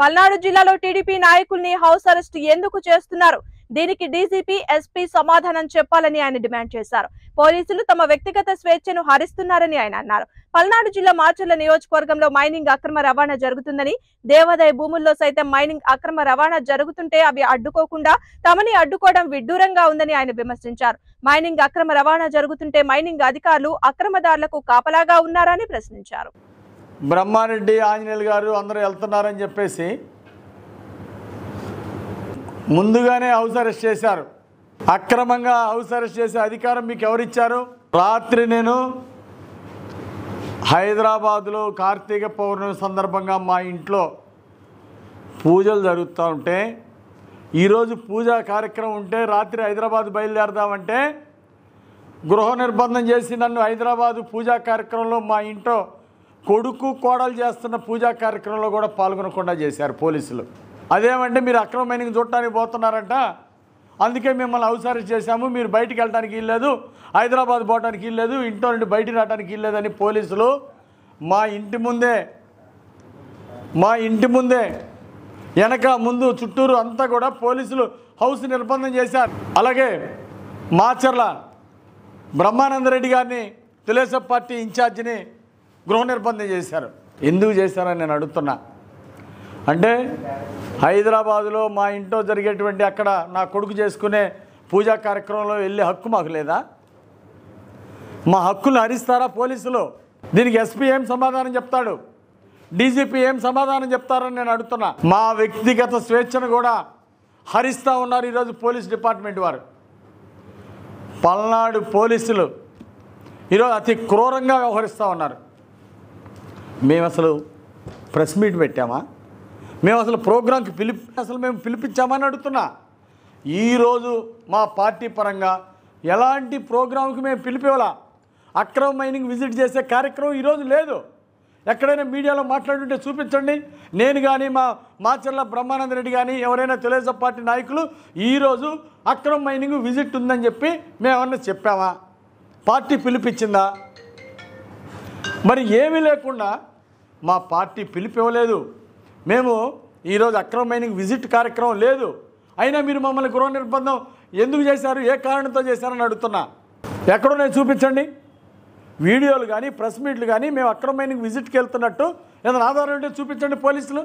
పల్నాడు జిల్లాలో టీడీపీ నాయకుల్ని house arrest ఎందుకు చేస్తున్నారు దీనికి డీజీపీ ఎస్పీ సమాధానం చెప్పాలని ఆయన డిమాండ్ చేశారు పోలీసులు తమ వ్యక్తిగత స్వేచ్ఛను హరిస్తున్నారని ఆయన అన్నారు పల్నాడు జిల్లా మార్చర్ల నియోజకవర్గంలో మైనింగ్ అక్రమ రవాణా జరుగుతుందని దేవాదాయ భూముల్లో సైతం మైనింగ్ అక్రమ రవాణా జరుగుతుంటే అవి అడ్డుకోకుండా తమని అడ్డుకోవడం విడ్డూరంగా ఉందని ఆయన విమర్శించారు మైనింగ్ అక్రమ రవాణా జరుగుతుంటే మైనింగ్ అధికారులు అక్రమదారులకు కాపలాగా ఉన్నారని ప్రశ్నించారు బ్రహ్మారెడ్డి ఆంజనేయులు గారు అందరూ వెళ్తున్నారని చెప్పేసి ముందుగానే హౌస్ అరెస్ట్ చేశారు అక్రమంగా హౌస్ అరెస్ట్ చేసే అధికారం మీకు ఎవరిచ్చారు రాత్రి నేను హైదరాబాదులో కార్తీక పౌర్ణమి సందర్భంగా మా ఇంట్లో పూజలు జరుగుతూ ఉంటే ఈరోజు పూజా కార్యక్రమం ఉంటే రాత్రి హైదరాబాద్ బయలుదేరదామంటే గృహ నిర్బంధం చేసి నన్ను హైదరాబాదు పూజా కార్యక్రమంలో మా ఇంట్లో కొడుకు కోడలు చేస్తున్న పూజా కార్యక్రమంలో కూడా పాల్గొనకుండా చేశారు పోలీసులు అదేమంటే మీరు అక్రమ మైనింగ్ చూడటానికి పోతున్నారంట అందుకే మిమ్మల్ని అవసరం చేశాము మీరు బయటికి వెళ్ళడానికి వీల్లేదు హైదరాబాద్ పోవడానికి వీల్లేదు ఇంట్లో నుండి బయటికి రావడానికి ఇల్లేదని పోలీసులు మా ఇంటి ముందే మా ఇంటి ముందే వెనక ముందు చుట్టూరు అంతా కూడా పోలీసులు హౌస్ నిర్బంధం చేశారు అలాగే మాచర్ల బ్రహ్మానందరెడ్డి గారిని తెలుగుదేశం పార్టీ ఇన్ఛార్జిని గృహ నిర్బంధం చేశారు ఎందుకు చేశారని నేను అడుగుతున్నా అంటే హైదరాబాదులో మా ఇంట్లో జరిగేటువంటి అక్కడ నా కొడుకు చేసుకునే పూజా కార్యక్రమంలో వెళ్ళే హక్కు మాకు లేదా మా హక్కులు హరిస్తారా పోలీసులు దీనికి ఎస్పీ ఏం సమాధానం చెప్తాడు డీజీపీ ఏం సమాధానం చెప్తారని నేను అడుగుతున్నా మా వ్యక్తిగత స్వేచ్ఛను కూడా హరిస్తూ ఉన్నారు ఈరోజు పోలీస్ డిపార్ట్మెంట్ వారు పల్నాడు పోలీసులు ఈరోజు అతి క్రూరంగా వ్యవహరిస్తూ ఉన్నారు మేము అసలు ప్రెస్ మీట్ పెట్టామా మేము అసలు ప్రోగ్రాంకి పిలిపి అసలు మేము పిలిపించామని అడుగుతున్నా ఈరోజు మా పార్టీ పరంగా ఎలాంటి ప్రోగ్రాంకి మేము పిలిపేవాలా అక్రమ మైనింగ్ విజిట్ చేసే కార్యక్రమం ఈరోజు లేదు ఎక్కడైనా మీడియాలో మాట్లాడుంటే చూపించండి నేను కానీ మా మాచర్ల బ్రహ్మానంద రెడ్డి కానీ ఎవరైనా తెలుగుదేశం పార్టీ నాయకులు ఈరోజు అక్రమ మైనింగ్ విజిట్ ఉందని చెప్పి మేమన్నా చెప్పామా పార్టీ పిలిపించిందా మరి ఏమీ లేకుండా మా పార్టీ పిలిపివ్వలేదు మేము ఈరోజు అక్రమ మైనింగ్ విజిట్ కార్యక్రమం లేదు అయినా మీరు మమ్మల్ని గృహ నిర్బంధం ఎందుకు చేశారు ఏ కారణంతో చేశారని అడుగుతున్నా ఎక్కడో నేను చూపించండి వీడియోలు కానీ ప్రెస్ మీట్లు కానీ మేము అక్రమ మైనింగ్ విజిట్కి వెళ్తున్నట్టు ఏదైనా ఆధారం ఉంటే చూపించండి పోలీసులు